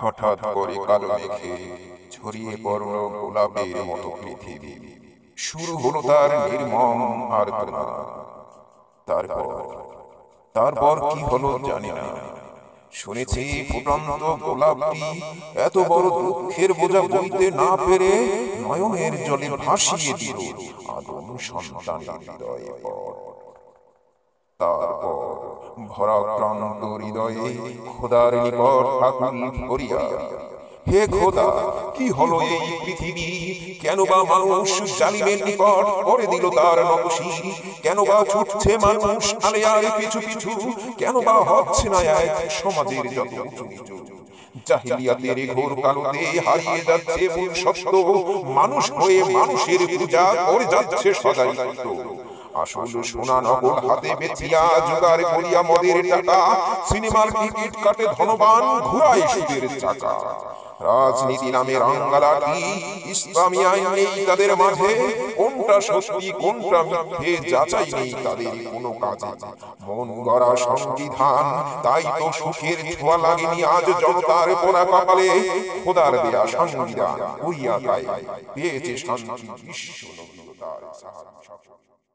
হঠাৎ করে কালো মেঘে ছড়িয়ে পড়ল গোলাপের মতো পৃথিবী শুরু হলো তার নির্মম আর তারপর তারপর কি হলো জানি না শুনেছি ফুটন্ত গোলাপটি এত বড় দুঃখের বোঝা বইতে না পেরে নয়নের জলে ভাসিয়ে দিল আদম সন্তান হৃদয়ে তার ভরাক্রান্ত হৃদয়ে খোদার নিকট করিয়া হে খোদা কি হলো এই পৃথিবী কেন বা মানুষ জালিমের নিকট করে দিল তার নকশি কেন বা ছুটছে মানুষ আলে পিছু পিছু কেন বা হচ্ছে না এক সমাজের যত জাহিলিয়াতের ঘোর হারিয়ে যাচ্ছে মূল সত্য মানুষ হয়ে মানুষের পূজা করে যাচ্ছে সদাই আসল নগর হাতে জোগাড় করিয়া মদের টাকা সিনেমার টিকিট কাটে ধনবান সুদের চাকা রাজনীতি নামে রাঙ্গালাটি ইসলামী আইন নেই তাদের মাঝে কোনটা সত্যি কোনটা মিথ্যে যাচাই নেই তাদের কোনো মন গড়া সংবিধান তাই তো সুখের ছোঁয়া লাগেনি আজ জনতার কপালে খোদার দেয়া সংবিধান হইয়া তাই পেয়েছে শান্তি বিশ্ব